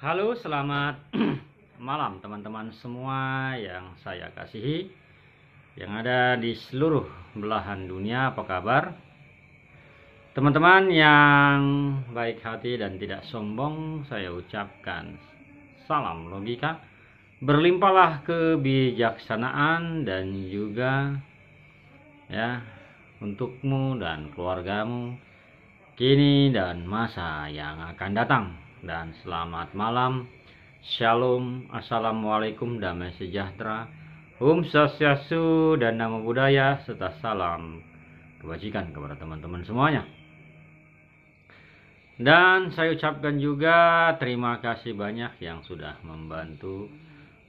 Halo, selamat malam teman-teman semua yang saya kasihi yang ada di seluruh belahan dunia. Apa kabar? Teman-teman yang baik hati dan tidak sombong, saya ucapkan salam logika. Berlimpahlah kebijaksanaan dan juga ya untukmu dan keluargamu kini dan masa yang akan datang dan selamat malam. Shalom, Assalamualaikum, damai sejahtera, Om Swastiastu dan nama budaya serta salam kebajikan kepada teman-teman semuanya. Dan saya ucapkan juga terima kasih banyak yang sudah membantu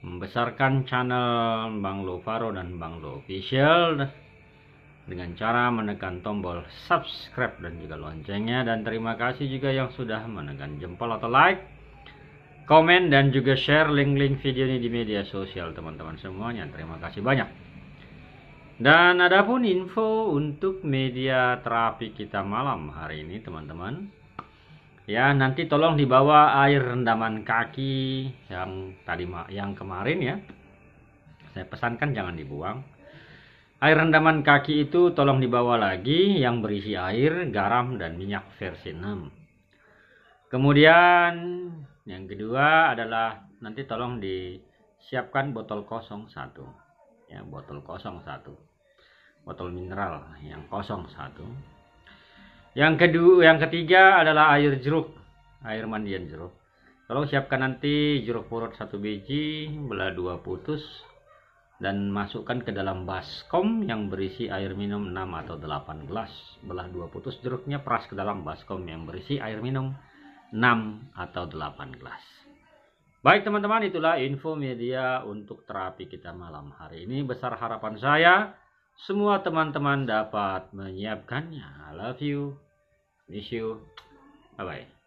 membesarkan channel Bang Lo Faro dan Bang Lo Official dengan cara menekan tombol subscribe dan juga loncengnya dan terima kasih juga yang sudah menekan jempol atau like komen dan juga share link-link video ini di media sosial teman-teman semuanya terima kasih banyak dan adapun info untuk media terapi kita malam hari ini teman-teman ya nanti tolong dibawa air rendaman kaki yang tadi yang kemarin ya saya pesankan jangan dibuang Air rendaman kaki itu tolong dibawa lagi yang berisi air, garam, dan minyak versi 6. Kemudian yang kedua adalah nanti tolong disiapkan botol kosong satu. Ya, botol kosong satu. Botol mineral yang kosong satu. Yang kedua, yang ketiga adalah air jeruk, air mandian jeruk. Tolong siapkan nanti jeruk purut satu biji, belah dua putus, dan masukkan ke dalam baskom yang berisi air minum 6 atau 8 gelas. Belah dua putus jeruknya peras ke dalam baskom yang berisi air minum 6 atau 8 gelas. Baik teman-teman, itulah info media untuk terapi kita malam hari ini. Besar harapan saya semua teman-teman dapat menyiapkannya. I love you. Miss you. Bye-bye.